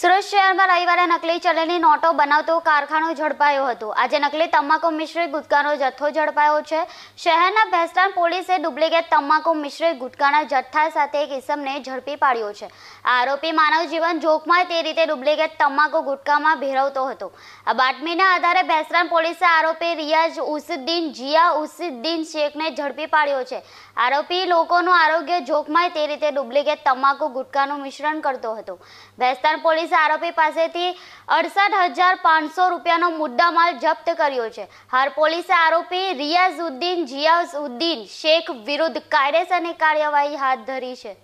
સુરત શહેરમાં રવિવારે નકલી ચલણની નોટો બનાવતો કારખાનો ઝડપાયો હતો આજે નકલી તમાકુ મિશ્રિત ગુટકાનો જથ્થો ઝડપાયો છે શહેરના ભેસ્ટાન પોલીસે ડુપ્લિકેટ તમાકુ મિશ્રિત ગુટકાના જથ્થા સાથે એક ઇસમને ઝડપી પાડ્યો છે આરોપી માનવ જીવન જોખમાય તે રીતે ડુપ્લિકેટ તમાકુ ગુટકામાં ભેરવતો હતો આ બાતમીના આધારે ભેસ્તાન પોલીસે આરોપી રિયાઝ ઉસુદ્દીન જિયા ઉસુદ્દીન શેખને ઝડપી પાડ્યો છે આરોપી લોકોનું આરોગ્ય જોખમાય તે રીતે ડુપ્લિકેટ તમાકુ ગુટકાનું મિશ્રણ કરતો હતો ભેસ્તાન પોલીસ પોલીસ આરોપી પાસેથી અડસઠ હજાર પાંચસો રૂપિયાનો મુદ્દામાલ જપ્ત કર્યો છે હાલ પોલીસે આરોપી રિયાઝ ઉદ્દીન જિયાઝ ઉદ્દીન શેખ વિરુદ્ધ કાયદેસરની કાર્યવાહી હાથ ધરી છે